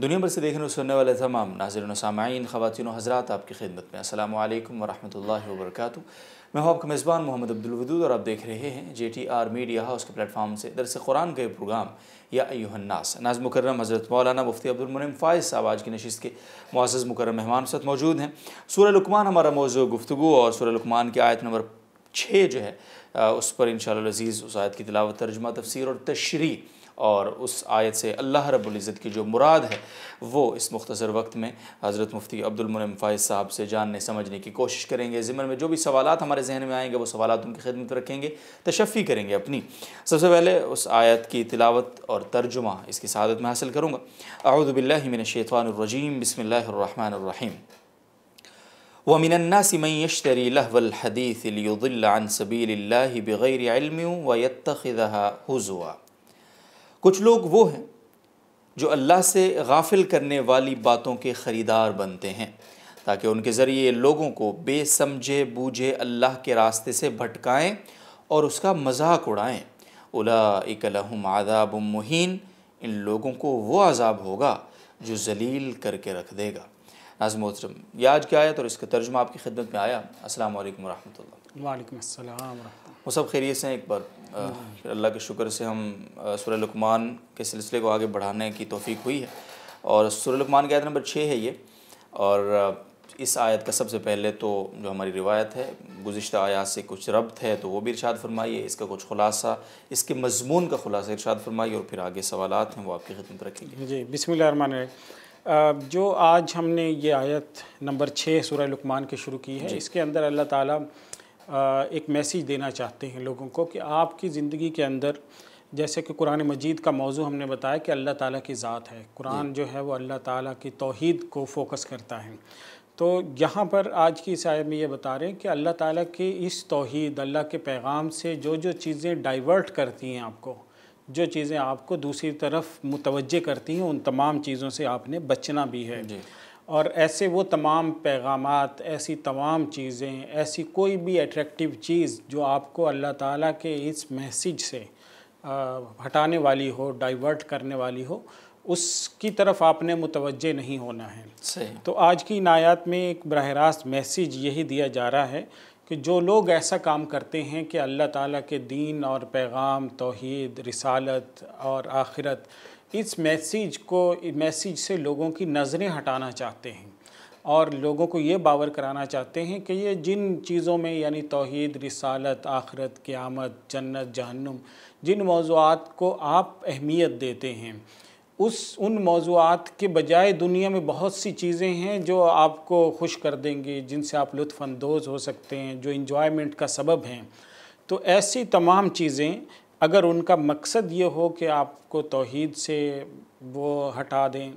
دنیا بھر سے دیکھنے اور سننے والے تمام ناظرین و سامعین خواتین و حضرات آپ کی خدمت میں السلام علیکم ورحمۃ اللہ وبرکاتہ میں ہوں آپ کا میزبان محمد عبد الودود اور آپ دیکھ رہے ہیں J T R media house کے پلیٹ فارم سے درس قرآن کا یہ پروگرام یا ایوہ الناس ناز مکرم حضرت مولانا مفتی عبد المنعم فائز صاحب آج کی نشست کے معزز مکرم مہمان ساتھ موجود ہیں سورہ لکمان ہمارا موضوع گفتگو اور سورہ لکمان کی آیت نمبر چھ جو ہے اس پر ان شاء اللہ عزیز کی تلاوت ترجمہ تفسیر اور تشریح اور اس آیت سے اللہ رب العزت کی جو مراد ہے وہ اس مختصر وقت میں حضرت مفتی عبد المنم فائز صاحب سے جاننے سمجھنے کی کوشش کریں گے ضمن میں جو بھی سوالات ہمارے ذہن میں آئیں گے وہ سوالات ان کی خدمت رکھیں گے تشفی کریں گے اپنی سب سے پہلے اس آیت کی تلاوت اور ترجمہ اس کی سعادت میں حاصل کروں گا اعوذ باللہ من الشیطان الرجیم بسم اللہ الرحمن الرحیم وَمِنَ النَّاسِ مَنْ يَشْتَرِي لَهْوَ الْحَدِيثِ لِيُضِلَّ عَنْ سَبِيلِ اللَّهِ بِغَيْرِ عِلْمٍ وَيَتَّخِذَهَا هُزُوًا کچھ لوگ وہ ہیں جو اللہ سے غافل کرنے والی باتوں کے خریدار بنتے ہیں تاکہ ان کے ذریعے لوگوں کو بے سمجھے بوجھے اللہ کے راستے سے بھٹکائیں اور اس کا مذاق اڑائیں اولا لہم عذاب مہین ان لوگوں کو وہ عذاب ہوگا جو ذلیل کر کے رکھ دے گا محترم یہ آج کیا آیت اور اس کا ترجمہ آپ کی خدمت میں آیا السلام علیکم ورحمۃ اللہ وعلیکم السلام اللہ سب خیریت ہیں ایک بار اللہ کے شکر سے ہم سورہ لکمان کے سلسلے کو آگے بڑھانے کی توفیق ہوئی ہے اور سورہ لکمان کی آیت نمبر چھ ہے یہ اور اس آیت کا سب سے پہلے تو جو ہماری روایت ہے گزشتہ آیات سے کچھ ربط ہے تو وہ بھی ارشاد فرمائیے اس کا کچھ خلاصہ اس کے مضمون کا خلاصہ ارشاد فرمائیے اور پھر آگے سوالات ہیں وہ آپ کی خدمت رکھیں گے جی بسم اللہ الرحمن الرحیم جو آج ہم نے یہ آیت نمبر چھ لکمان کے شروع کی ہے جی۔ اس کے اندر اللہ تعالیٰ ایک میسیج دینا چاہتے ہیں لوگوں کو کہ آپ کی زندگی کے اندر جیسے کہ قرآن مجید کا موضوع ہم نے بتایا کہ اللہ تعالیٰ کی ذات ہے قرآن جی۔ جو ہے وہ اللہ تعالیٰ کی توحید کو فوکس کرتا ہے تو یہاں پر آج کی اس آئے میں یہ بتا رہے ہیں کہ اللہ تعالیٰ کی اس توحید اللہ کے پیغام سے جو جو چیزیں ڈائیورٹ کرتی ہیں آپ کو جو چیزیں آپ کو دوسری طرف متوجہ کرتی ہیں ان تمام چیزوں سے آپ نے بچنا بھی ہے جی اور ایسے وہ تمام پیغامات ایسی تمام چیزیں ایسی کوئی بھی اٹریکٹیو چیز جو آپ کو اللہ تعالیٰ کے اس میسیج سے ہٹانے والی ہو ڈائیورٹ کرنے والی ہو اس کی طرف آپ نے متوجہ نہیں ہونا ہے تو آج کی نایات میں ایک براہ راست میسیج یہی دیا جا رہا ہے کہ جو لوگ ایسا کام کرتے ہیں کہ اللہ تعالیٰ کے دین اور پیغام توحید رسالت اور آخرت اس میسیج کو میسیج سے لوگوں کی نظریں ہٹانا چاہتے ہیں اور لوگوں کو یہ باور کرانا چاہتے ہیں کہ یہ جن چیزوں میں یعنی توحید رسالت آخرت قیامت جنت جہنم جن موضوعات کو آپ اہمیت دیتے ہیں اس ان موضوعات کے بجائے دنیا میں بہت سی چیزیں ہیں جو آپ کو خوش کر دیں گے جن سے آپ لطف اندوز ہو سکتے ہیں جو انجوائمنٹ کا سبب ہیں تو ایسی تمام چیزیں اگر ان کا مقصد یہ ہو کہ آپ کو توحید سے وہ ہٹا دیں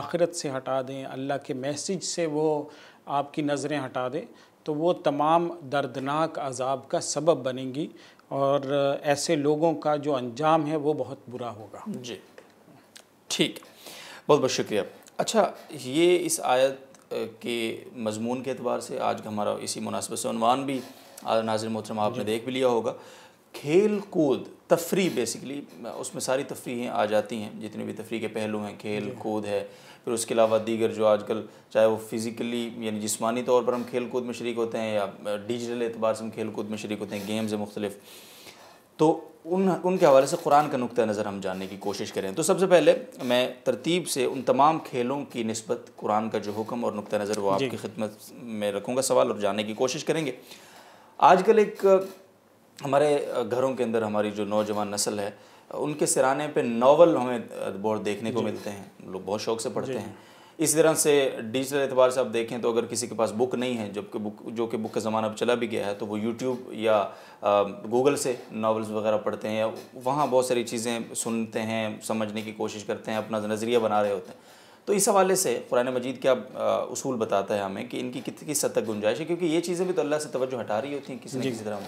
آخرت سے ہٹا دیں اللہ کے میسج سے وہ آپ کی نظریں ہٹا دیں تو وہ تمام دردناک عذاب کا سبب بنیں گی اور ایسے لوگوں کا جو انجام ہے وہ بہت برا ہوگا جی ٹھیک بہت بہت شکریہ اچھا یہ اس آیت کے مضمون کے اعتبار سے آج ہمارا اسی مناسبت سے عنوان بھی ناظر محترم آپ نے جی۔ دیکھ بھی لیا ہوگا کھیل کود تفریح بیسکلی اس میں ساری تفریحیں آ جاتی ہیں جتنے بھی تفریح کے پہلو ہیں کھیل جی۔ کود ہے پھر اس کے علاوہ دیگر جو آج کل چاہے وہ فزیکلی یعنی جسمانی طور پر ہم کھیل کود میں شریک ہوتے ہیں یا ڈیجیٹل اعتبار سے ہم کھیل کود میں شریک ہوتے ہیں گیمز ہیں مختلف تو ان ان کے حوالے سے قرآن کا نقطۂ نظر ہم جاننے کی کوشش کریں تو سب سے پہلے میں ترتیب سے ان تمام کھیلوں کی نسبت قرآن کا جو حکم اور نقطۂ نظر وہ جی۔ آپ کی خدمت میں رکھوں گا سوال اور جاننے کی کوشش کریں گے آج کل ایک ہمارے گھروں کے اندر ہماری جو نوجوان نسل ہے ان کے سرانے پہ ناول ہمیں بہت دیکھنے کو جی۔ ملتے ہیں لوگ بہت شوق سے پڑھتے جی۔ ہیں اس طرح سے ڈیجیٹل اعتبار سے آپ دیکھیں تو اگر کسی کے پاس بک نہیں ہے جب کہ بک جو کہ بک کا زمانہ اب چلا بھی گیا ہے تو وہ یوٹیوب یا گوگل سے ناولز وغیرہ پڑھتے ہیں یا وہاں بہت ساری چیزیں سنتے ہیں سمجھنے کی کوشش کرتے ہیں اپنا نظریہ بنا رہے ہوتے ہیں تو اس حوالے سے قرآن مجید کیا اصول بتاتا ہے ہمیں کہ ان کی کتنی تک گنجائش ہے کیونکہ یہ چیزیں بھی تو اللہ سے توجہ ہٹا رہی ہوتی ہیں کسی نہ جی۔ کسی طرح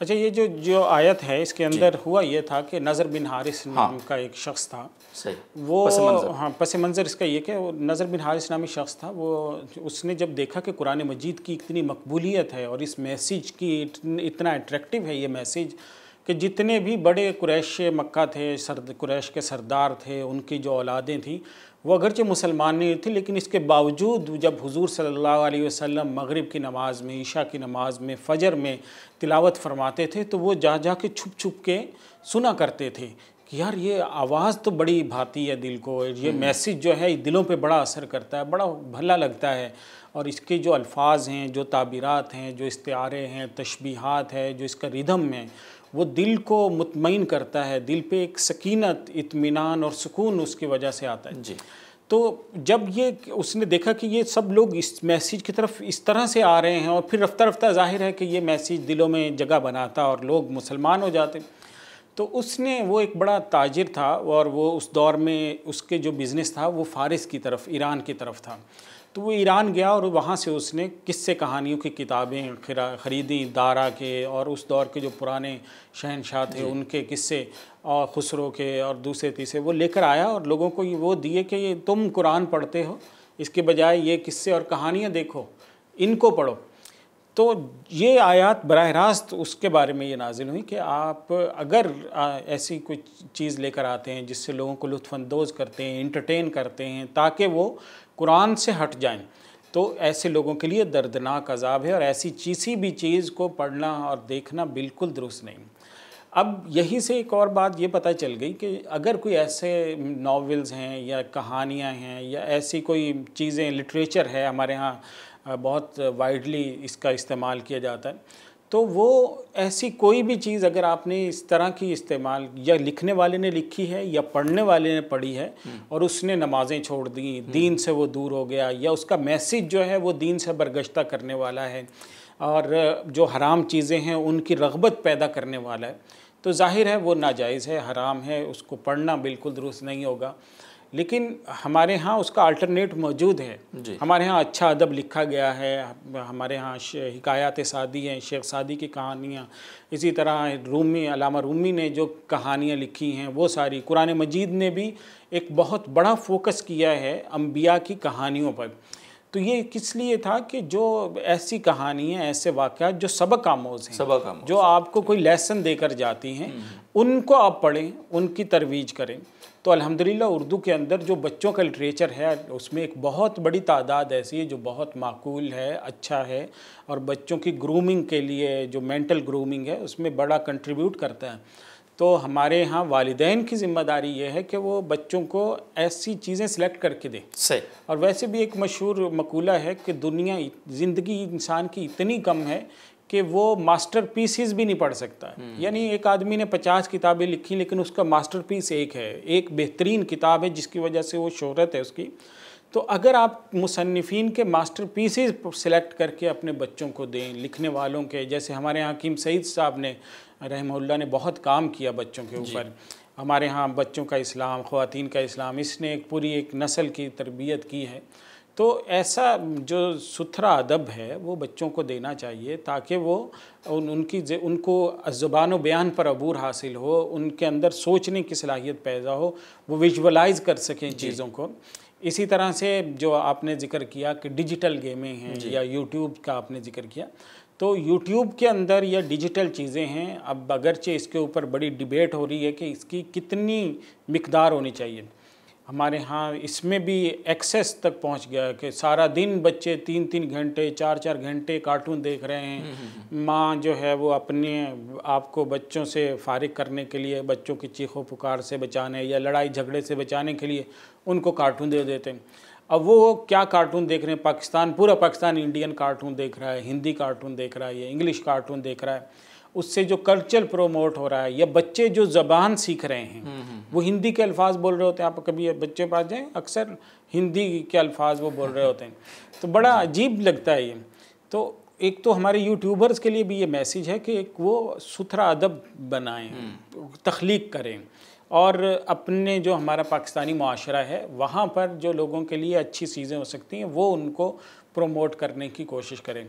اچھا یہ جو جو آیت ہے اس کے جی۔ اندر ہوا یہ تھا کہ نظر بن حارث نام ہاں۔ کا ایک شخص تھا وہ ہاں پس منظر اس کا یہ کہ نظر بن حارث نامی شخص تھا وہ اس نے جب دیکھا کہ قرآن مجید کی اتنی مقبولیت ہے اور اس میسیج کی اتنا اٹریکٹیو ہے یہ میسیج کہ جتنے بھی بڑے قریش مکہ تھے قریش کے سردار تھے ان کی جو اولادیں تھیں وہ اگرچہ مسلمان نہیں تھے لیکن اس کے باوجود جب حضور صلی اللہ علیہ وسلم مغرب کی نماز میں عشاء کی نماز میں فجر میں تلاوت فرماتے تھے تو وہ جا جا کے چھپ چھپ کے سنا کرتے تھے کہ یار یہ آواز تو بڑی بھاتی ہے دل کو یہ میسج جو ہے دلوں پہ بڑا اثر کرتا ہے بڑا بھلا لگتا ہے اور اس کے جو الفاظ ہیں جو تعبیرات ہیں جو استعارے ہیں تشبیہات ہیں جو اس کا ردھم ہے وہ دل کو مطمئن کرتا ہے دل پہ ایک سکینت اطمینان اور سکون اس کی وجہ سے آتا ہے جی تو جب یہ اس نے دیکھا کہ یہ سب لوگ اس میسیج کی طرف اس طرح سے آ رہے ہیں اور پھر رفتہ رفتہ ظاہر ہے کہ یہ میسیج دلوں میں جگہ بناتا اور لوگ مسلمان ہو جاتے تو اس نے وہ ایک بڑا تاجر تھا اور وہ اس دور میں اس کے جو بزنس تھا وہ فارس کی طرف ایران کی طرف تھا تو وہ ایران گیا اور وہاں سے اس نے کس سے کہانیوں کی کتابیں خریدی دارا کے اور اس دور کے جو پرانے شہنشاہ تھے جی۔ ان کے قصے سے خسرو کے اور دوسرے تیسرے وہ لے کر آیا اور لوگوں کو یہ وہ دیے کہ یہ تم قرآن پڑھتے ہو اس کے بجائے یہ قصے اور کہانیاں دیکھو ان کو پڑھو تو یہ آیات براہ راست اس کے بارے میں یہ نازل ہوئی کہ آپ اگر ایسی کچھ چیز لے کر آتے ہیں جس سے لوگوں کو لطف اندوز کرتے ہیں انٹرٹین کرتے ہیں تاکہ وہ قرآن سے ہٹ جائیں تو ایسے لوگوں کے لیے دردناک عذاب ہے اور ایسی چیسی بھی چیز کو پڑھنا اور دیکھنا بالکل درست نہیں اب یہی سے ایک اور بات یہ پتہ چل گئی کہ اگر کوئی ایسے ناولز ہیں یا کہانیاں ہیں یا ایسی کوئی چیزیں لٹریچر ہے ہمارے ہاں بہت وائڈلی اس کا استعمال کیا جاتا ہے تو وہ ایسی کوئی بھی چیز اگر آپ نے اس طرح کی استعمال یا لکھنے والے نے لکھی ہے یا پڑھنے والے نے پڑھی ہے اور اس نے نمازیں چھوڑ دیں دین سے وہ دور ہو گیا یا اس کا میسیج جو ہے وہ دین سے برگشتہ کرنے والا ہے اور جو حرام چیزیں ہیں ان کی رغبت پیدا کرنے والا ہے تو ظاہر ہے وہ ناجائز ہے حرام ہے اس کو پڑھنا بالکل درست نہیں ہوگا لیکن ہمارے ہاں اس کا آلٹرنیٹ موجود ہے جی۔ ہمارے ہاں اچھا ادب لکھا گیا ہے ہمارے ہاں حکایات سادی ہیں شیخ سادی کی کہانیاں اسی طرح رومی علامہ رومی نے جو کہانیاں لکھی ہیں وہ ساری قرآن مجید نے بھی ایک بہت بڑا فوکس کیا ہے انبیاء کی کہانیوں پر تو یہ کس لیے تھا کہ جو ایسی کہانیاں ایسے واقعات جو سبق آموز ہیں سبق جو آپ کو کوئی لیسن دے کر جاتی ہیں ان کو آپ پڑھیں ان کی ترویج کریں تو الحمدللہ اردو کے اندر جو بچوں کا لٹریچر ہے اس میں ایک بہت بڑی تعداد ایسی ہے جو بہت معقول ہے اچھا ہے اور بچوں کی گرومنگ کے لیے جو مینٹل گرومنگ ہے اس میں بڑا کنٹریبیوٹ کرتا ہے تو ہمارے ہاں والدین کی ذمہ داری یہ ہے کہ وہ بچوں کو ایسی چیزیں سلیکٹ کر کے دیں صحیح اور ویسے بھی ایک مشہور مقولہ ہے کہ دنیا زندگی انسان کی اتنی کم ہے کہ وہ ماسٹر پیسز بھی نہیں پڑھ سکتا یعنی ایک آدمی نے پچاس کتابیں لکھی لیکن اس کا ماسٹر پیس ایک ہے ایک بہترین کتاب ہے جس کی وجہ سے وہ شہرت ہے اس کی تو اگر آپ مصنفین کے ماسٹر پیسز سلیکٹ کر کے اپنے بچوں کو دیں لکھنے والوں کے جیسے ہمارے یہاں حکیم سعید صاحب نے رحمہ اللہ نے بہت کام کیا بچوں کے جی۔ اوپر ہمارے ہاں بچوں کا اسلام خواتین کا اسلام اس نے ایک پوری ایک نسل کی تربیت کی ہے تو ایسا جو ستھرا ادب ہے وہ بچوں کو دینا چاہیے تاکہ وہ ان کی ان کو زبان و بیان پر عبور حاصل ہو ان کے اندر سوچنے کی صلاحیت پیدا ہو وہ ویژولائز کر سکیں جی۔ چیزوں کو اسی طرح سے جو آپ نے ذکر کیا کہ ڈیجیٹل گیمیں ہیں جی۔ یا یوٹیوب کا آپ نے ذکر کیا تو یوٹیوب کے اندر یا ڈیجیٹل چیزیں ہیں اب اگرچہ اس کے اوپر بڑی ڈبیٹ ہو رہی ہے کہ اس کی کتنی مقدار ہونی چاہیے ہمارے ہاں اس میں بھی ایکسیس تک پہنچ گیا ہے کہ سارا دن بچے تین تین گھنٹے چار چار گھنٹے کارٹون دیکھ رہے ہیں ماں جو ہے وہ اپنے آپ کو بچوں سے فارغ کرنے کے لیے بچوں کی چیخ و پکار سے بچانے یا لڑائی جھگڑے سے بچانے کے لیے ان کو کارٹون دے دیتے ہیں اب وہ کیا کارٹون دیکھ رہے ہیں پاکستان پورا پاکستان انڈین کارٹون دیکھ رہا ہے ہندی کارٹون دیکھ رہا ہے یا انگلش کارٹون دیکھ رہا ہے اس سے جو کلچر پروموٹ ہو رہا ہے یا بچے جو زبان سیکھ رہے ہیں وہ ہندی کے الفاظ بول رہے ہوتے ہیں آپ کبھی بچے پاس جائیں اکثر ہندی کے الفاظ وہ بول رہے ہوتے ہیں تو بڑا عجیب لگتا ہے یہ تو ایک تو ہمارے یوٹیوبرز کے لیے بھی یہ میسیج ہے کہ ایک وہ ستھرا ادب بنائیں تخلیق کریں اور اپنے جو ہمارا پاکستانی معاشرہ ہے وہاں پر جو لوگوں کے لیے اچھی چیزیں ہو سکتی ہیں وہ ان کو پروموٹ کرنے کی کوشش کریں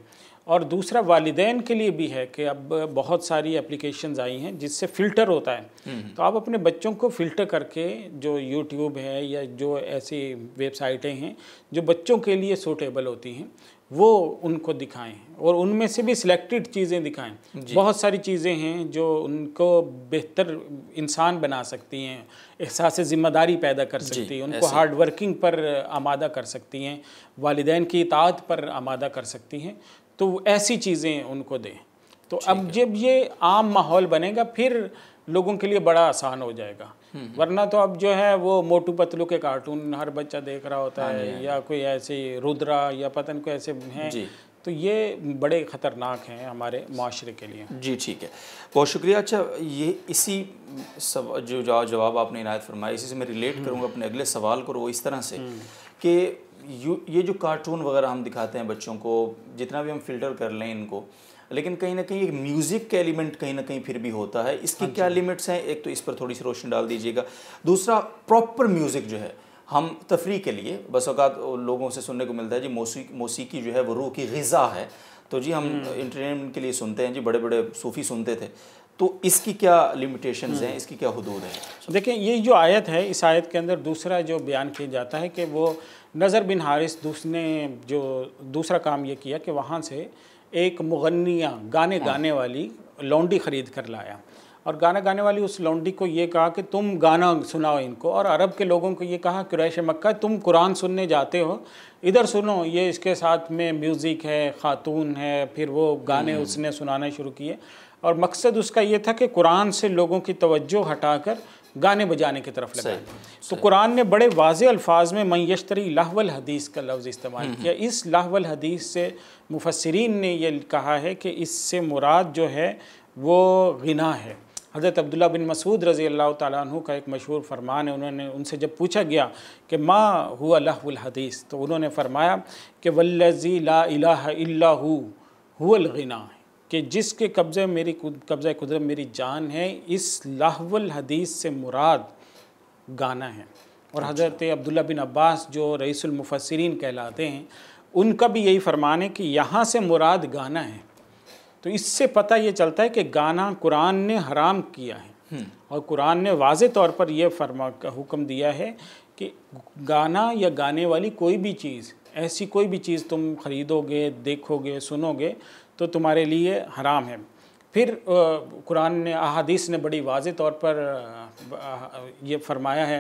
اور دوسرا والدین کے لیے بھی ہے کہ اب بہت ساری اپلیکیشنز آئی ہیں جس سے فلٹر ہوتا ہے تو آپ اپنے بچوں کو فلٹر کر کے جو یوٹیوب ہے یا جو ایسی ویب سائٹیں ہیں جو بچوں کے لیے سوٹیبل ہوتی ہیں وہ ان کو دکھائیں اور ان میں سے بھی سلیکٹڈ چیزیں دکھائیں جی۔ بہت ساری چیزیں ہیں جو ان کو بہتر انسان بنا سکتی ہیں احساس ذمہ داری پیدا کر جی، سکتی ہیں ان کو ہارڈ ورکنگ پر آمادہ کر سکتی ہیں والدین کی اطاعت پر آمادہ کر سکتی ہیں تو ایسی چیزیں ان کو دیں تو اب جب یہ عام ماحول بنے گا پھر لوگوں کے لیے بڑا آسان ہو جائے گا ورنہ تو اب جو ہے وہ موٹو پتلو کے کارٹون ہر بچہ دیکھ رہا ہوتا ہاں ہے جی، ہاں جی۔ یا کوئی ایسے رودرا یا پتن کوئی ایسے ہیں جی۔ تو یہ بڑے خطرناک ہیں ہمارے معاشرے کے لیے جی ٹھیک ہے بہت شکریہ اچھا یہ اسی جو جواب آپ نے عنایت فرمایا اسی سے میں ریلیٹ کروں گا اپنے اگلے سوال وہ اس طرح سے کہ یہ جو کارٹون وغیرہ ہم دکھاتے ہیں بچوں کو جتنا بھی ہم فلٹر کر لیں ان کو لیکن کہیں نہ کہیں ایک میوزک کے ایلیمنٹ کہیں نہ کہیں پھر بھی ہوتا ہے اس کی ہاں جی۔ کیا لیمٹس ہیں ایک تو اس پر تھوڑی سی روشنی ڈال دیجیے گا دوسرا پراپر میوزک جو ہے ہم تفریح کے لیے بس اوقات لوگوں سے سننے کو ملتا ہے جی موسیقی موسیقی جو ہے وہ روح کی غذا ہے تو جی ہم انٹرٹینمنٹ کے لیے سنتے ہیں جی بڑے بڑے صوفی سنتے تھے تو اس کی کیا لمیٹیشنز ہیں اس کی کیا حدود ہیں دیکھیں یہ جو آیت ہے اس آیت کے اندر دوسرا جو بیان کیا جاتا ہے کہ وہ نظر بن حارث دوس نے جو دوسرا کام یہ کیا کہ وہاں سے ایک مغنیہ گانے ہاں۔ گانے والی لونڈی خرید کر لایا اور گانا گانے والی اس لونڈی کو یہ کہا کہ تم گانا سناؤ ان کو اور عرب کے لوگوں کو یہ کہا کہ ریش مکہ تم قرآن سننے جاتے ہو ادھر سنو یہ اس کے ساتھ میں میوزک ہے خاتون ہے پھر وہ گانے ہاں۔ اس نے سنانا شروع کیے اور مقصد اس کا یہ تھا کہ قرآن سے لوگوں کی توجہ ہٹا کر گانے بجانے کی طرف لگائیں تو قرآن نے بڑے واضح الفاظ میں من یشتری لاہ الحدیث کا لفظ استعمال کیا اس لاہول الحدیث سے مفسرین نے یہ کہا ہے کہ اس سے مراد جو ہے وہ غنا ہے حضرت عبداللہ بن مسعود رضی اللہ تعالیٰ عنہ کا ایک مشہور فرمان ہے انہوں نے ان سے جب پوچھا گیا کہ ما ہوا لہو الحدیث تو انہوں نے فرمایا کہ ولزی لا اللہ الغنا کہ جس کے قبضہ میری قبضہ قدرت میری جان ہے اس الحدیث سے مراد گانا ہے اور اچھا۔ حضرت عبداللہ بن عباس جو رئیس المفسرین کہلاتے ہیں ان کا بھی یہی فرمان ہے کہ یہاں سے مراد گانا ہے تو اس سے پتہ یہ چلتا ہے کہ گانا قرآن نے حرام کیا ہے اور قرآن نے واضح طور پر یہ فرما حکم دیا ہے کہ گانا یا گانے والی کوئی بھی چیز ایسی کوئی بھی چیز تم خریدو گے دیکھو گے سنو گے تو تمہارے لیے حرام ہے پھر قرآن نے احادیث نے بڑی واضح طور پر یہ فرمایا ہے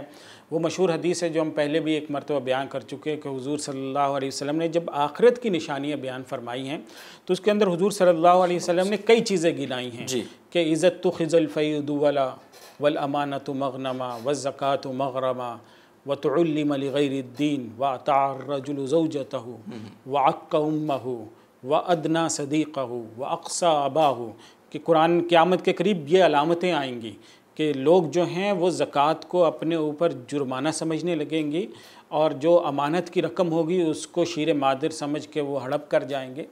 وہ مشہور حدیث ہے جو ہم پہلے بھی ایک مرتبہ بیان کر چکے کہ حضور صلی اللہ علیہ وسلم نے جب آخرت کی نشانیاں بیان فرمائی ہیں تو اس کے اندر حضور صلی اللہ علیہ وسلم نے کئی چیزیں گنائی ہیں جی۔ کہ عزت تو خز الفید ولا والامانت مغنما مغنمہ مغرما وتعلم لغیر الدین و الرجل زوجته وعق امه و ادنا صدیقہ ہو و اقسا ابا ہو کہ قرآن قیامت کے قریب یہ علامتیں آئیں گی کہ لوگ جو ہیں وہ زکاة کو اپنے اوپر جرمانہ سمجھنے لگیں گی اور جو امانت کی رقم ہوگی اس کو شیر مادر سمجھ کے وہ ہڑپ کر جائیں گے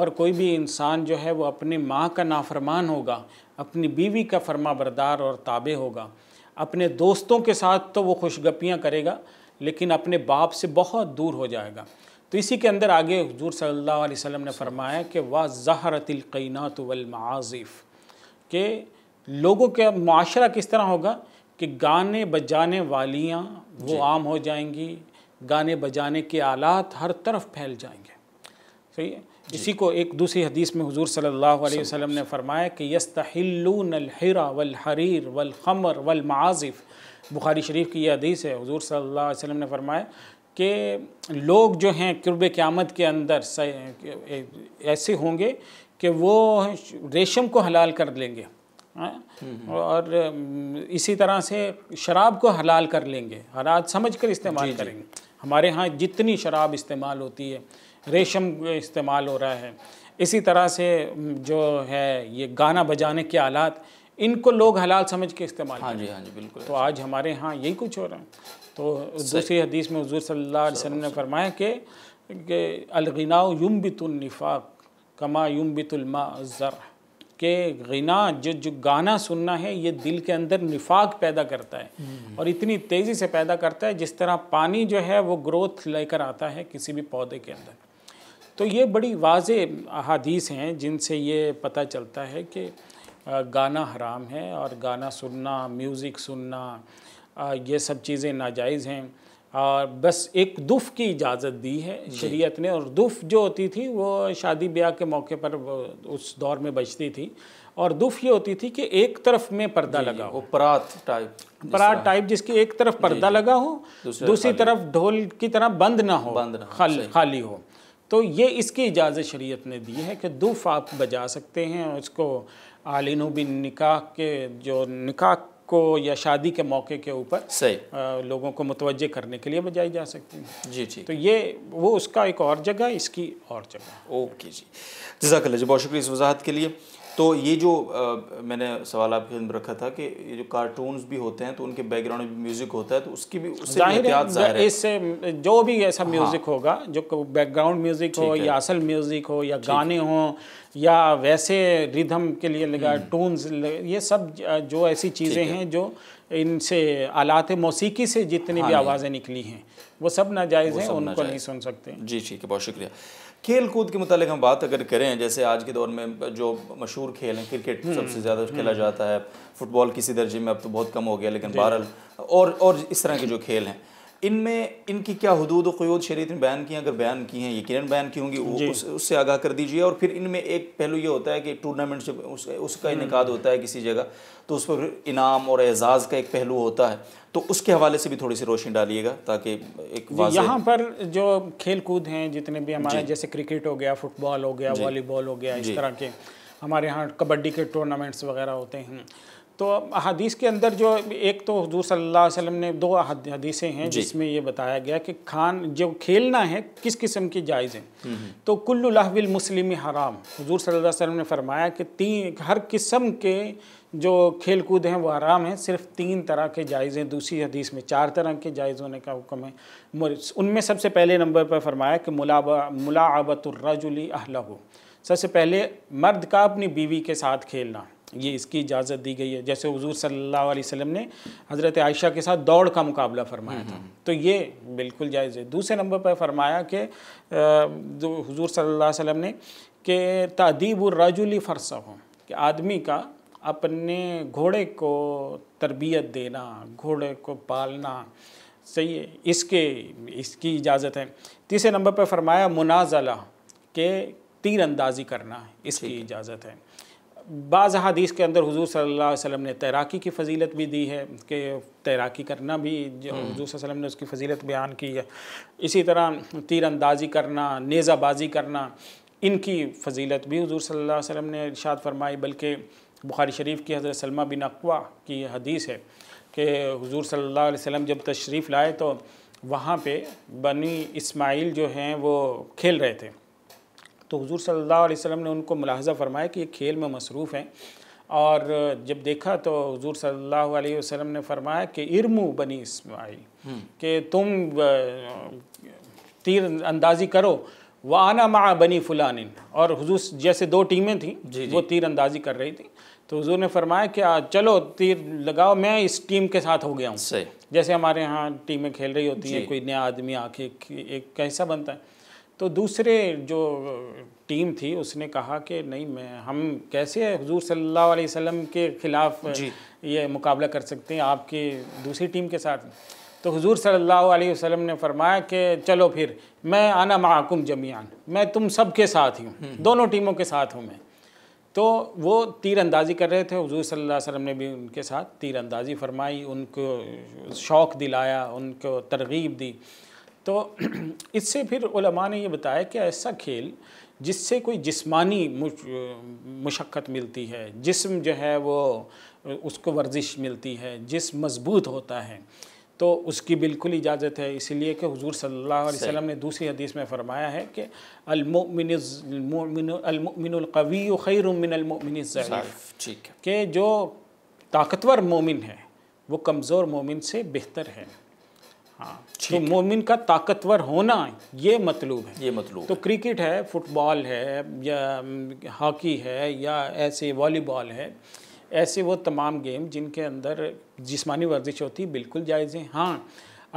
اور کوئی بھی انسان جو ہے وہ اپنی ماں کا نافرمان ہوگا اپنی بیوی کا فرما بردار اور تابع ہوگا اپنے دوستوں کے ساتھ تو وہ خوشگپیاں کرے گا لیکن اپنے باپ سے بہت دور ہو جائے گا تو اسی کے اندر آگے حضور صلی اللہ علیہ وسلم نے فرمایا کہ وا الْقَيْنَاتُ القینات کہ لوگوں کا معاشرہ کس طرح ہوگا کہ گانے بجانے والیاں وہ جی۔ عام ہو جائیں گی گانے بجانے کے آلات ہر طرف پھیل جائیں گے صحیح ہے جی۔ اسی کو ایک دوسری حدیث میں حضور صلی اللہ علیہ وسلم نے فرمایا کہ يَسْتَحِلُّونَ الْحِرَ الحرا وَالْخَمَرِ الحریر بخاری شریف کی یہ حدیث ہے حضور صلی اللہ علیہ وسلم نے فرمایا کہ لوگ جو ہیں قرب قیامت کے اندر ایسے ہوں گے کہ وہ ریشم کو حلال کر لیں گے ہاں؟ اور اسی طرح سے شراب کو حلال کر لیں گے حلال سمجھ کر استعمال جی، جی۔ کریں گے ہمارے ہاں جتنی شراب استعمال ہوتی ہے ریشم استعمال ہو رہا ہے اسی طرح سے جو ہے یہ گانا بجانے کے آلات ان کو لوگ حلال سمجھ کے استعمال ہاں جی، ہاں بالکل تو آج ہمارے ہاں یہی کچھ ہو رہا ہے تو دوسری حدیث میں حضور صلی اللہ علیہ وسلم نے فرمایا کہ الغناء یمبت النفاق کما یمبت الماء الزر کہ غناء جو جو گانا سننا ہے یہ دل کے اندر نفاق پیدا کرتا ہے اور اتنی تیزی سے پیدا کرتا ہے جس طرح پانی جو ہے وہ گروتھ لے کر آتا ہے کسی بھی پودے کے اندر تو یہ بڑی واضح احادیث ہیں جن سے یہ پتہ چلتا ہے کہ گانا حرام ہے اور گانا سننا میوزک سننا یہ سب چیزیں ناجائز ہیں اور بس ایک دف کی اجازت دی ہے جی۔ شریعت نے اور دف جو ہوتی تھی وہ شادی بیاہ کے موقع پر اس دور میں بچتی تھی اور دف یہ ہوتی تھی کہ ایک طرف میں پردہ جی، جی، لگا ہو پرات ٹائپ پرات ٹائپ جس کی ایک طرف پردہ لگا ہو دوسری طرف ڈھول کی طرح بند نہ ہو خالی ہو تو یہ اس کی اجازت شریعت نے دی ہے کہ دف آپ بجا سکتے ہیں اس کو عالین بن نکاح کے جو نکاح کو یا شادی کے موقع کے اوپر لوگوں کو متوجہ کرنے کے لیے بجائی جا سکتی ہے جی جی تو یہ وہ اس کا ایک اور جگہ اس کی اور جگہ اوکے جی جزاک اللہ جی بہت شکریہ اس وضاحت کے لیے تو یہ جو میں نے سوال آپ کے اندر رکھا تھا کہ یہ جو کارٹونز بھی ہوتے ہیں تو ان کے بیک گراؤنڈ میوزک ہوتا ہے تو اس کی بھی اس سے احتیاط ظاہر ہے اس سے جو بھی ایسا میوزک ہاں۔ ہوگا جو بیک گراؤنڈ میوزک ہو یا اصل میوزک ہو یا گانے ہوں یا ویسے ریدھم کے لیے لگا ٹونز یہ سب جو ایسی چیزیں ہیں جو ان سے آلات موسیقی سے جتنی ہاں بھی آوازیں نکلی ہیں وہ سب ناجائز ہیں ان کو نہیں سن سکتے جی ٹھیک ہے بہت شکریہ کھیل کود کے متعلق ہم بات اگر کریں جیسے آج کے دور میں جو مشہور کھیل ہیں کرکٹ سب سے زیادہ کھیلا جاتا ہے فٹ بال کسی درجے میں اب تو بہت کم ہو گیا لیکن جی۔ بہرحال اور اور اس طرح کے جو کھیل ہیں ان میں ان کی کیا حدود و قیود شریعت نے بیان کی ہیں اگر بیان کی ہیں یقین بیان کی ہوں گی جی۔ اس سے آگاہ کر دیجیے اور پھر ان میں ایک پہلو یہ ہوتا ہے کہ ٹورنامنٹ اس کا انعقاد ہوتا ہے کسی جگہ تو اس پر انعام اور اعزاز کا ایک پہلو ہوتا ہے تو اس کے حوالے سے بھی تھوڑی سی روشنی ڈالیے گا تاکہ ایک جی، واضح یہاں پر جو کھیل کود ہیں جتنے بھی ہمارے جی۔ جیسے کرکٹ ہو گیا فٹ بال ہو گیا والی بال ہو گیا اس طرح کے ہمارے یہاں کبڈی کے ٹورنامنٹس وغیرہ ہوتے ہیں تو احادیث کے اندر جو ایک تو حضور صلی اللہ علیہ وسلم نے دو حدیثیں ہیں جی. جس میں یہ بتایا گیا کہ کھان جو کھیلنا ہے کس قسم کی جائز ہیں تو کل لہو المسلم حرام حضور صلی اللہ علیہ وسلم نے فرمایا کہ تین ہر قسم کے جو کھیل کود ہیں وہ حرام ہیں صرف تین طرح کے جائز ہیں دوسری حدیث میں چار طرح کے جائز ہونے کا حکم ہے ان میں سب سے پہلے نمبر پر فرمایا کہ ملاعبت الرجل اہلہو سب سے پہلے مرد کا اپنی بیوی کے ساتھ کھیلنا یہ اس کی اجازت دی گئی ہے جیسے حضور صلی اللہ علیہ وسلم نے حضرت عائشہ کے ساتھ دوڑ کا مقابلہ فرمایا تھا تو یہ بالکل جائز ہے دوسرے نمبر پہ فرمایا کہ حضور صلی اللہ علیہ وسلم نے کہ تعدیب الرجلی فرسہ ہو کہ آدمی کا اپنے گھوڑے کو تربیت دینا گھوڑے کو پالنا صحیح ہے اس کے اس کی اجازت ہے تیسرے نمبر پہ فرمایا منازلہ کہ تیر اندازی کرنا اس کی اجازت ہے بعض حدیث کے اندر حضور صلی اللہ علیہ وسلم نے تیراکی کی فضیلت بھی دی ہے کہ تیراکی کرنا بھی حضور صلی اللہ علیہ وسلم نے اس کی فضیلت بیان کی ہے اسی طرح تیر اندازی کرنا نیزہ بازی کرنا ان کی فضیلت بھی حضور صلی اللہ علیہ وسلم نے ارشاد فرمائی بلکہ بخاری شریف کی حضرت سلمہ بن اقوا کی حدیث ہے کہ حضور صلی اللہ علیہ وسلم جب تشریف لائے تو وہاں پہ بنی اسماعیل جو ہیں وہ کھیل رہے تھے تو حضور صلی اللہ علیہ وسلم نے ان کو ملاحظہ فرمایا کہ یہ کھیل میں مصروف ہیں اور جب دیکھا تو حضور صلی اللہ علیہ وسلم نے فرمایا کہ ارمو بنی اسماعیل کہ تم تیر اندازی کرو وانا آنا بنی فلان اور حضور جیسے دو ٹیمیں تھیں جی،, جی وہ تیر اندازی کر رہی تھیں تو حضور نے فرمایا کہ چلو تیر لگاؤ میں اس ٹیم کے ساتھ ہو گیا ہوں جیسے ہمارے ہاں ٹیمیں کھیل رہی ہوتی ہیں جی۔ کوئی نیا آدمی آ کے ایک کیسا بنتا ہے تو دوسرے جو ٹیم تھی اس نے کہا کہ نہیں میں ہم کیسے حضور صلی اللہ علیہ وسلم کے خلاف جی۔ یہ مقابلہ کر سکتے ہیں آپ کی دوسری ٹیم کے ساتھ تو حضور صلی اللہ علیہ وسلم نے فرمایا کہ چلو پھر میں آنا معاکم جمیان میں تم سب کے ساتھ ہی ہوں دونوں ٹیموں کے ساتھ ہوں میں تو وہ تیر اندازی کر رہے تھے حضور صلی اللہ علیہ وسلم نے بھی ان کے ساتھ تیر اندازی فرمائی ان کو شوق دلایا ان کو ترغیب دی تو اس سے پھر علماء نے یہ بتایا کہ ایسا کھیل جس سے کوئی جسمانی مشقت ملتی ہے جسم جو ہے وہ اس کو ورزش ملتی ہے جسم مضبوط ہوتا ہے تو اس کی بالکل اجازت ہے اس لیے کہ حضور صلی اللہ علیہ وسلم نے دوسری حدیث میں فرمایا ہے کہ المؤمن القوی خیر من المؤمن الضعیف کہ جو طاقتور مومن ہے وہ کمزور مومن سے بہتر ہے ہاں۔ تو مومن کا طاقتور ہونا یہ مطلوب ہے یہ مطلوب کرکٹ ہے فٹ بال ہے یا ہاکی ہے یا ایسے والی بال ہے ایسے وہ تمام گیم جن کے اندر جسمانی ورزش ہوتی بلکل بالکل جائز ہیں ہاں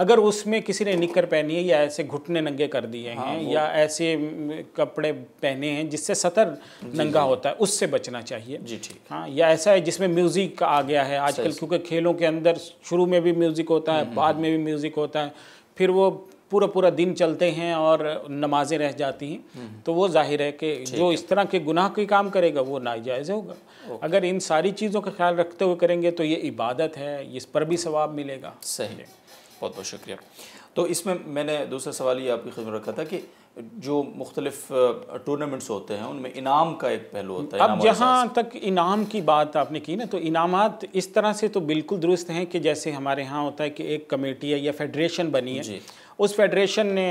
اگر اس میں کسی نے نکر پہنی ہے یا ایسے گھٹنے ننگے کر دیے ہاں، ہیں یا ایسے کپڑے پہنے ہیں جس سے سطر جی، جی، ننگا جی۔ ہوتا ہے اس سے بچنا چاہیے جی ٹھیک ہاں یا ایسا ہے جس میں میوزک آ گیا ہے آج کل کیونکہ کھیلوں کے اندر شروع میں بھی میوزک ہوتا ہے بعد میں بھی میوزک ہوتا ہے پھر وہ پورا پورا دن چلتے ہیں اور نمازیں رہ جاتی ہیں تو وہ ظاہر ہے کہ جو اس طرح کے گناہ کے کام کرے گا وہ ناجائز ہوگا اگر ان ساری چیزوں کا خیال رکھتے ہوئے کریں گے تو یہ عبادت ہے اس پر بھی ثواب ملے گا صحیح بہت بہت شکریہ تو اس میں میں نے دوسرا سوال یہ آپ کی خدمت رکھا تھا کہ جو مختلف ٹورنامنٹس ہوتے ہیں ان میں انعام کا ایک پہلو ہوتا ہے اب جہاں تک انعام کی بات آپ نے کی نا تو انعامات اس طرح سے تو بالکل درست ہیں کہ جیسے ہمارے ہاں ہوتا ہے کہ ایک کمیٹی ہے یا فیڈریشن بنی ہے جی۔ اس فیڈریشن نے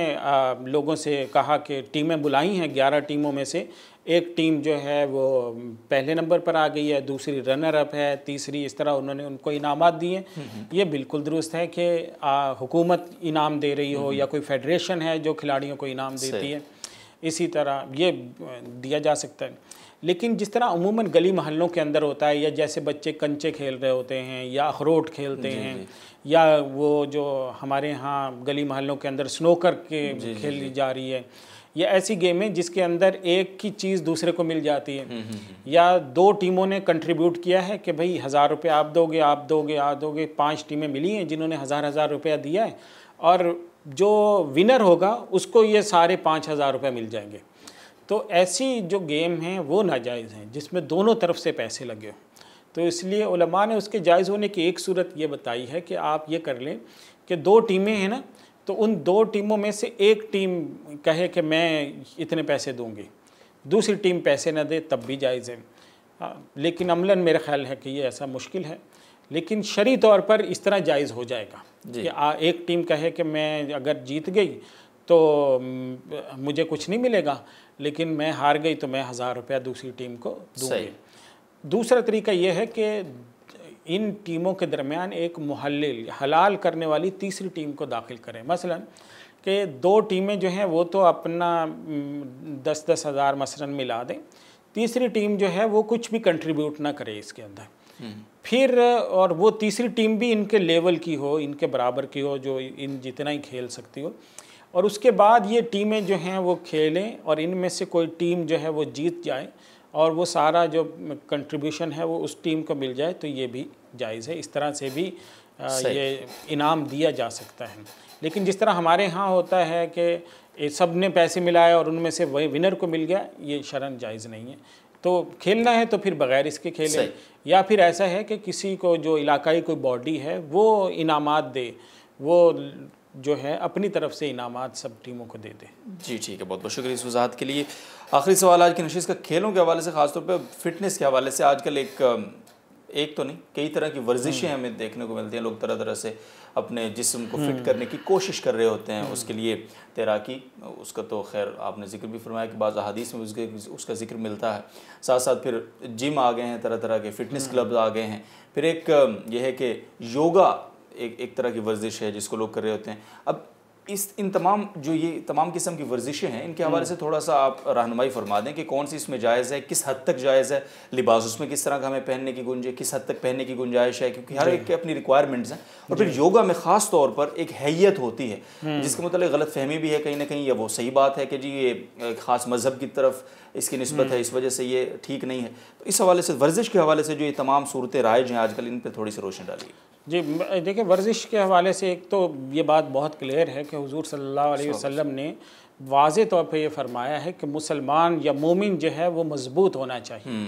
لوگوں سے کہا کہ ٹیمیں بلائی ہیں گیارہ ٹیموں میں سے ایک ٹیم جو ہے وہ پہلے نمبر پر آ گئی ہے دوسری رنر اپ ہے تیسری اس طرح انہوں نے ان کو انعامات دی ہیں یہ بالکل درست ہے کہ حکومت انعام دے رہی ہو یا کوئی فیڈریشن ہے جو کھلاڑیوں کو انعام دیتی ہے اسی طرح یہ دیا جا سکتا ہے لیکن جس طرح عموماً گلی محلوں کے اندر ہوتا ہے یا جیسے بچے کنچے کھیل رہے ہوتے ہیں یا اخروٹ کھیلتے جی، ہیں جی۔ یا وہ جو ہمارے ہاں گلی محلوں کے اندر سنوکر کے جی، کھیلی جا رہی ہے یا ایسی گیمیں جس کے اندر ایک ہی چیز دوسرے کو مل جاتی ہے یا دو ٹیموں نے کنٹریبیوٹ کیا ہے کہ بھائی ہزار روپے آپ دو گے آپ دو گے آپ دو گے پانچ ٹیمیں ملی ہیں جنہوں نے ہزار ہزار روپیہ دیا ہے اور جو ونر ہوگا اس کو یہ سارے پانچ ہزار روپے مل جائیں گے تو ایسی جو گیم ہیں وہ ناجائز ہیں جس میں دونوں طرف سے پیسے لگے ہوں تو اس لیے علماء نے اس کے جائز ہونے کی ایک صورت یہ بتائی ہے کہ آپ یہ کر لیں کہ دو ٹیمیں ہیں نا تو ان دو ٹیموں میں سے ایک ٹیم کہے کہ میں اتنے پیسے دوں گی دوسری ٹیم پیسے نہ دے تب بھی جائز ہیں ہاں، لیکن عملاً میرا خیال ہے کہ یہ ایسا مشکل ہے لیکن شرعی طور پر اس طرح جائز ہو جائے گا جی۔ کہ ایک ٹیم کہے کہ میں اگر جیت گئی تو مجھے کچھ نہیں ملے گا لیکن میں ہار گئی تو میں ہزار روپیہ دوسری ٹیم کو دوں گی دوسرا طریقہ یہ ہے کہ ان ٹیموں کے درمیان ایک محلل حلال کرنے والی تیسری ٹیم کو داخل کریں مثلا کہ دو ٹیمیں جو ہیں وہ تو اپنا دس دس ہزار مثلا ملا دیں تیسری ٹیم جو ہے وہ کچھ بھی کنٹریبیوٹ نہ کرے اس کے اندر پھر اور وہ تیسری ٹیم بھی ان کے لیول کی ہو ان کے برابر کی ہو جو ان جتنا ہی کھیل سکتی ہو اور اس کے بعد یہ ٹیمیں جو ہیں وہ کھیلیں اور ان میں سے کوئی ٹیم جو ہے وہ جیت جائے اور وہ سارا جو کنٹریبیوشن ہے وہ اس ٹیم کو مل جائے تو یہ بھی جائز ہے اس طرح سے بھی یہ انعام دیا جا سکتا ہے لیکن جس طرح ہمارے ہاں ہوتا ہے کہ سب نے پیسے ملائے اور ان میں سے وہی ونر کو مل گیا یہ شرن جائز نہیں ہے تو کھیلنا ہے تو پھر بغیر اس کے کھیلیں یا پھر ایسا ہے کہ کسی کو جو علاقائی کوئی باڈی ہے وہ انعامات دے وہ جو ہے اپنی طرف سے انعامات سب ٹیموں کو دے دیں جی ٹھیک ہے بہت بہت شکریہ اس وضاحت کے لیے آخری سوال آج کی نشست کا کھیلوں کے حوالے سے خاص طور پہ فٹنس کے حوالے سے آج کل ایک ایک تو نہیں کئی طرح کی ورزشیں ہمیں دیکھنے کو ملتی ہیں لوگ طرح طرح سے اپنے جسم کو فٹ کرنے کی کوشش کر رہے ہوتے ہیں اس کے لیے تیراکی اس کا تو خیر آپ نے ذکر بھی فرمایا کہ بعض حادیث میں اس کے اس کا ذکر ملتا ہے ساتھ ساتھ پھر جم آ گئے ہیں طرح طرح کے فٹنس کلبز آ گئے ہیں پھر ایک یہ ہے کہ یوگا ایک ایک طرح کی ورزش ہے جس کو لوگ کر رہے ہوتے ہیں اب اس ان تمام جو یہ تمام قسم کی ورزشیں ہیں ان کے حوالے سے تھوڑا سا آپ رہنمائی فرما دیں کہ کون سی اس میں جائز ہے کس حد تک جائز ہے لباس اس میں کس طرح کا ہمیں پہننے کی گنج کس حد تک پہننے کی گنجائش ہے کیونکہ ہر ایک کے اپنی ریکوائرمنٹس ہیں اور پھر جی۔ یوگا میں خاص طور پر ایک حیت ہوتی ہے جس کے متعلق غلط فہمی بھی ہے کہیں نہ کہیں یا وہ صحیح بات ہے کہ جی یہ خاص مذہب کی طرف اس کی نسبت ہے اس وجہ سے یہ ٹھیک نہیں ہے تو اس حوالے سے ورزش کے حوالے سے جو یہ تمام صورتیں رائج ہیں آج کل ان پہ تھوڑی سی روشنی ڈالی جی دیکھیں ورزش کے حوالے سے ایک تو یہ بات بہت کلیئر ہے کہ حضور صلی اللہ علیہ وسلم نے واضح طور پہ یہ فرمایا ہے کہ مسلمان یا مومن جو ہے وہ مضبوط ہونا چاہیے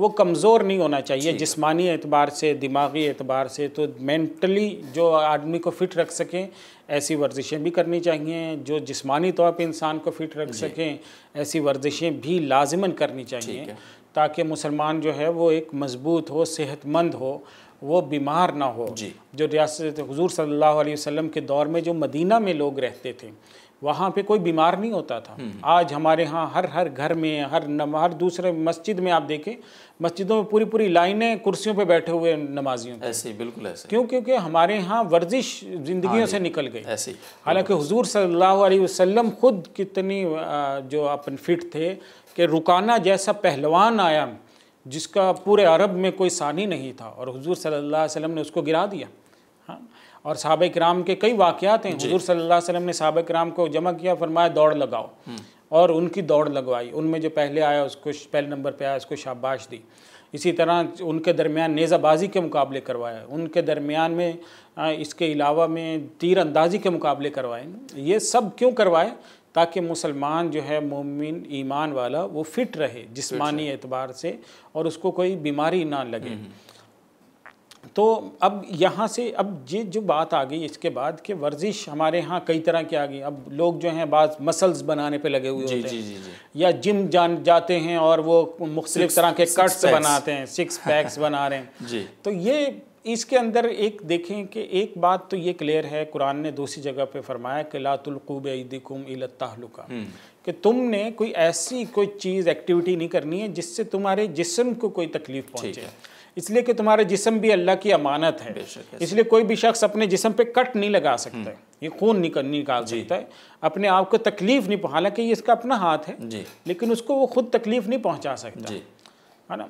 وہ کمزور نہیں ہونا چاہیے جسمانی اعتبار سے دماغی اعتبار سے تو مینٹلی جو آدمی کو فٹ رکھ سکیں ایسی ورزشیں بھی کرنی چاہیے جو جسمانی طور پہ انسان کو فٹ رکھ جی۔ سکیں ایسی ورزشیں بھی لازماً کرنی چاہیے تاکہ مسلمان جو ہے وہ ایک مضبوط ہو صحت مند ہو وہ بیمار نہ ہو جی۔ جو ریاست حضور صلی اللہ علیہ وسلم کے دور میں جو مدینہ میں لوگ رہتے تھے وہاں پہ کوئی بیمار نہیں ہوتا تھا آج ہمارے ہاں ہر ہر گھر میں ہر ہر دوسرے مسجد میں آپ دیکھیں مسجدوں میں پوری پوری لائنیں کرسیوں پہ بیٹھے ہوئے نمازیوں ایسے بالکل کیوں کیونکہ ہمارے ہاں ورزش زندگیوں ہاں سے جی، نکل گئی ایسے حالانکہ حضور صلی اللہ علیہ وسلم خود کتنی جو اپن فٹ تھے کہ رکانہ جیسا پہلوان آیا جس کا پورے عرب میں کوئی ثانی نہیں تھا اور حضور صلی اللہ علیہ وسلم نے اس کو گرا دیا اور صحابہ اکرام کے کئی واقعات ہیں جی۔ حضور صلی اللہ علیہ وسلم نے صحابہ اکرام کو جمع کیا فرمایا دوڑ لگاؤ اور ان کی دوڑ لگوائی ان میں جو پہلے آیا اس کو پہلے نمبر پہ آیا اس کو شاباش دی اسی طرح ان کے درمیان نیزہ بازی کے مقابلے کروائے ان کے درمیان میں اس کے علاوہ میں تیر اندازی کے مقابلے کروائے یہ سب کیوں کروائے تاکہ مسلمان جو ہے مومن ایمان والا وہ فٹ رہے جسمانی اعتبار سے اور اس کو کوئی بیماری نہ لگے تو اب یہاں سے اب یہ جو بات آ گئی اس کے بعد کہ ورزش ہمارے ہاں کئی طرح کی آ گئی اب لوگ جو ہیں بعض مسلز بنانے پہ لگے ہوئے جی، ہوتے جی، ہیں جی، یا جم جاتے ہیں اور وہ مختلف طرح کے کٹس بناتے ہیں سکس پیکس بنا رہے ہیں تو یہ اس کے اندر ایک دیکھیں کہ ایک بات تو یہ کلیئر ہے قرآن نے دوسری جگہ پہ فرمایا کہ لا تلقوب عید کا کہ تم نے کوئی ایسی کوئی چیز ایکٹیویٹی نہیں کرنی ہے جس سے تمہارے جسم کو کوئی تکلیف پہنچے اس لیے کہ تمہارے جسم بھی اللہ کی امانت ہے اس لیے کوئی بھی شخص اپنے جسم پہ کٹ نہیں لگا سکتا ہے یہ خون نہیں نکال جی۔ سکتا ہے اپنے آپ کو تکلیف نہیں حالانکہ یہ اس کا اپنا ہاتھ ہے جی۔ لیکن اس کو وہ خود تکلیف نہیں پہنچا سکتا جی۔ ہے نا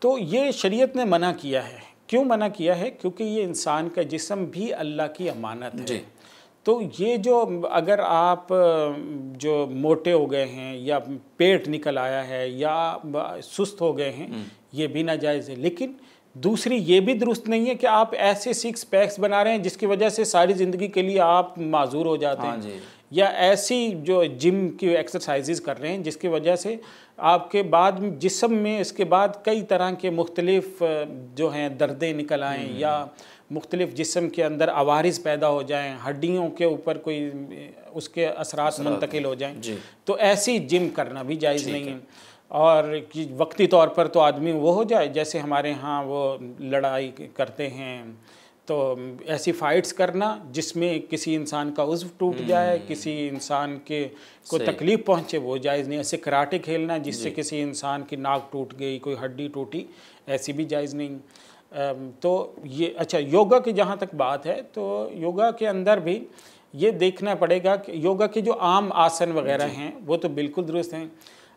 تو یہ شریعت نے منع کیا ہے کیوں منع کیا ہے کیونکہ یہ انسان کا جسم بھی اللہ کی امانت ہے تو یہ جو اگر آپ جو موٹے ہو گئے ہیں یا پیٹ نکل آیا ہے یا سست ہو گئے ہیں یہ بھی ناجائز ہے لیکن دوسری یہ بھی درست نہیں ہے کہ آپ ایسے سکس پیکس بنا رہے ہیں جس کی وجہ سے ساری زندگی کے لیے آپ معذور ہو جاتے ہاں ہیں جی۔ یا ایسی جو جم کی ایکسرسائزز کر رہے ہیں جس کی وجہ سے آپ کے بعد جسم میں اس کے بعد کئی طرح کے مختلف جو ہیں دردیں نکل آئیں یا مختلف جسم کے اندر عوارض پیدا ہو جائیں ہڈیوں کے اوپر کوئی اس کے اثرات منتقل ہو جائیں جی۔ تو ایسی جم کرنا بھی جائز نہیں ہے اور وقتی طور پر تو آدمی وہ ہو جائے جیسے ہمارے ہاں وہ لڑائی کرتے ہیں تو ایسی فائٹس کرنا جس میں کسی انسان کا عضو ٹوٹ جائے کسی انسان کے کو تکلیف پہنچے وہ جائز نہیں ایسے کراٹے کھیلنا جس سے جی۔ کسی انسان کی ناک ٹوٹ گئی کوئی ہڈی ٹوٹی ایسی بھی جائز نہیں تو یہ اچھا یوگا کی جہاں تک بات ہے تو یوگا کے اندر بھی یہ دیکھنا پڑے گا کہ یوگا کے جو عام آسن وغیرہ جی۔ ہیں وہ تو بالکل درست ہیں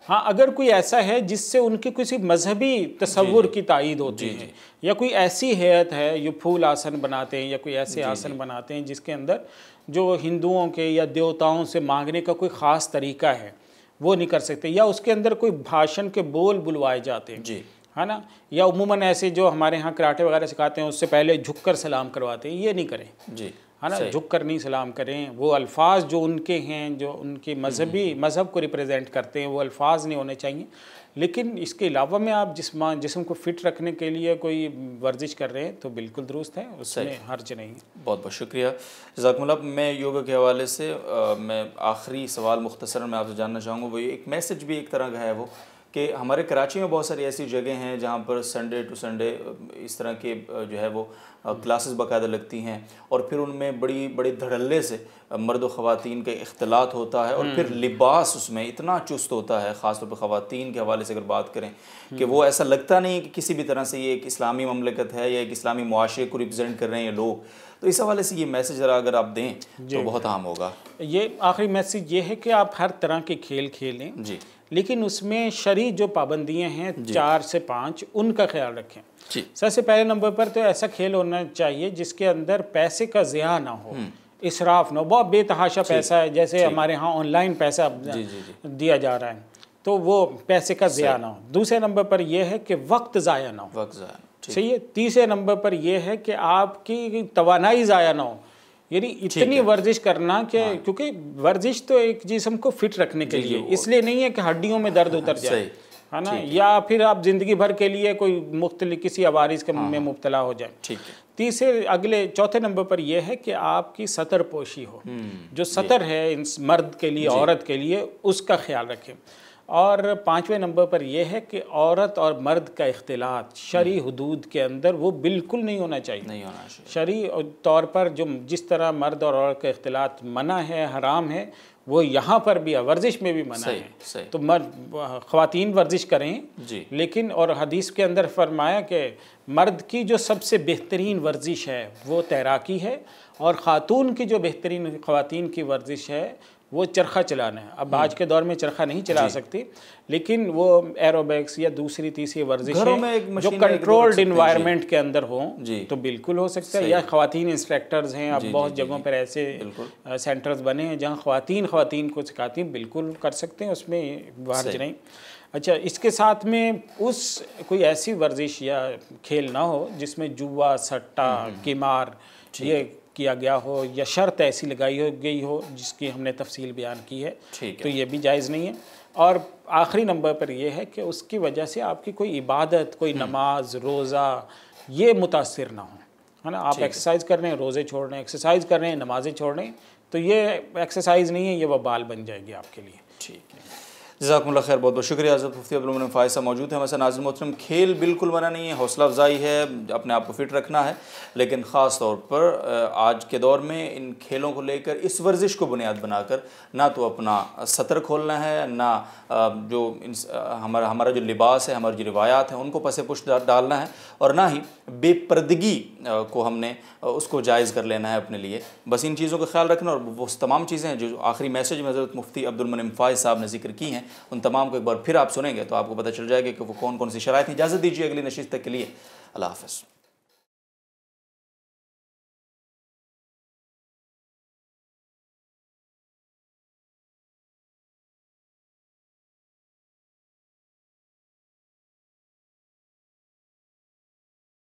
ہاں اگر کوئی ایسا ہے جس سے ان کی کسی مذہبی تصور جی، جی۔ کی تائید ہوتی جی، ہے یا کوئی ایسی حیعت ہے جو پھول آسن بناتے ہیں یا کوئی ایسے آسن بناتے ہیں جس کے اندر جو ہندوؤں کے یا دیوتاؤں سے مانگنے کا کوئی خاص طریقہ ہے وہ نہیں کر سکتے یا اس کے اندر کوئی بھاشن کے بول بلوائے جاتے ہیں جی ہے نا یا عموماً ایسے جو ہمارے ہاں کراٹے وغیرہ سکھاتے ہیں اس سے پہلے جھک کر سلام کرواتے ہیں یہ نہیں کریں جی ہے نا جھک کر نہیں سلام کریں وہ الفاظ جو ان کے ہیں جو ان کے مذہبی مذہب کو ریپرزینٹ کرتے ہیں وہ الفاظ نہیں ہونے چاہیے لیکن اس کے علاوہ میں آپ جسمان جسم کو فٹ رکھنے کے لیے کوئی ورزش کر رہے ہیں تو بالکل درست ہے اس میں حرج نہیں بہت بہت شکریہ جزاکم اللہ میں یوگا کے حوالے سے میں آخری سوال مختصر میں آپ سے جاننا چاہوں گا وہ ایک میسج بھی ایک طرح کا ہے وہ کہ ہمارے کراچی میں بہت ساری ایسی جگہیں ہیں جہاں پر سنڈے ٹو سنڈے اس طرح کے جو ہے وہ کلاسز باقاعدہ لگتی ہیں اور پھر ان میں بڑی بڑی دھڑلے سے مرد و خواتین کا اختلاط ہوتا ہے اور پھر لباس اس میں اتنا چست ہوتا ہے خاص طور پہ خواتین کے حوالے سے اگر بات کریں کہ وہ ایسا لگتا نہیں کہ کسی بھی طرح سے یہ ایک اسلامی مملکت ہے یا ایک اسلامی معاشرے کو ریپرزینٹ کر رہے ہیں یہ لوگ تو اس حوالے سے یہ میسیج اگر آپ دیں تو جی، بہت جی۔ عام ہوگا یہ آخری میسیج یہ ہے کہ آپ ہر طرح کے کھیل کھیلیں جی۔ لیکن اس میں شریع جو پابندیاں ہیں چار سے پانچ ان کا خیال رکھیں سب سے پہلے نمبر پر تو ایسا کھیل ہونا چاہیے جس کے اندر پیسے کا ضیاع نہ ہو اسراف نہ ہو بہت بے تحاشا پیسہ ہے جیسے ہمارے ہاں آن لائن پیسہ دیا جا رہا ہے تو وہ پیسے کا ضیاع نہ ہو دوسرے نمبر پر یہ ہے کہ وقت ضائع نہ ہو وقت ضائع صحیح ہے تیسرے نمبر پر یہ ہے کہ آپ کی توانائی ضائع نہ ہو یعنی اتنی ورزش کرنا کہ ہاں۔ کیونکہ ورزش تو ایک جسم کو فٹ رکھنے کے جی، جی، لیے اس لیے نہیں ہے کہ ہڈیوں میں درد اتر جائے ہے نا یا پھر آپ زندگی بھر کے لیے کوئی مختلف کسی عوارض کے ہاں۔ مبتلا ہو جائیں تیسرے اگلے چوتھے نمبر پر یہ ہے کہ آپ کی سطر پوشی ہو جو سطر ہے مرد کے لیے جی۔ عورت کے لیے اس کا خیال رکھیں اور پانچویں نمبر پر یہ ہے کہ عورت اور مرد کا اختلاط شریع حدود کے اندر وہ بالکل نہیں ہونا چاہیے نہیں ہونا شرعی طور پر جو جس طرح مرد اور عورت کا اختلاط منع ہے حرام ہے وہ یہاں پر بھی ہے ورزش میں بھی منع ہے تو مرد خواتین ورزش کریں جی لیکن اور حدیث کے اندر فرمایا کہ مرد کی جو سب سے بہترین ورزش ہے وہ تیراکی ہے اور خاتون کی جو بہترین خواتین کی ورزش ہے وہ چرخہ چلانا ہے اب آج کے دور میں چرخہ نہیں چلا جی۔ سکتی لیکن وہ ایروبیکس یا دوسری تیسری ورزش جو کنٹرولڈ انوائرمنٹ جی۔ کے اندر ہوں جی۔ تو بالکل ہو سکتا ہے یا خواتین انسٹریکٹرز ہیں اب بہت جگہوں پر ایسے سینٹرز بنے ہیں جہاں خواتین خواتین کو سکھاتی ہیں بالکل کر سکتے ہیں اس میں باہر نہیں اچھا اس کے ساتھ میں اس کوئی ایسی ورزش یا کھیل نہ ہو جس میں جوا سٹا کمار یہ کیا گیا ہو یا شرط ایسی لگائی ہو گئی ہو جس کی ہم نے تفصیل بیان کی ہے تو یہ بھی جائز نہیں ہے اور آخری نمبر پر یہ ہے کہ اس کی وجہ سے آپ کی کوئی عبادت کوئی نماز روزہ یہ متاثر نہ ہو ہے نا آپ ایکسرسائز کر رہے ہیں روزے چھوڑ رہے ہیں ایکسرسائز کر رہے ہیں نمازیں چھوڑ رہے ہیں تو یہ ایکسرسائز نہیں ہے یہ وبال بال بن جائے گی آپ کے لیے ٹھیک ہے جزاکم اللہ خیر بہت بہت شکریہ حضرت مفتی عبالمنفاظ صاحب موجود ہیں مثلا ناظرین محترم کھیل بالکل منع نہیں ہے حوصلہ افزائی ہے اپنے آپ کو فٹ رکھنا ہے لیکن خاص طور پر آج کے دور میں ان کھیلوں کو لے کر اس ورزش کو بنیاد بنا کر نہ تو اپنا سطر کھولنا ہے نہ جو ہمارا ہمارا جو لباس ہے ہماری جو روایات ہیں ان کو پسے پش ڈالنا ہے اور نہ ہی بے پردگی کو ہم نے اس کو جائز کر لینا ہے اپنے لیے بس ان چیزوں کا خیال رکھنا اور وہ تمام چیزیں ہیں جو آخری میسج میں حضرت مفتی عبد فائز صاحب نے ذکر کی ہیں ان تمام کو ایک بار پھر آپ سنیں گے تو آپ کو پتہ چل جائے گا کہ وہ کون کون سی شرائط تھی اجازت دیجیے اگلی نشست کے لیے اللہ حافظ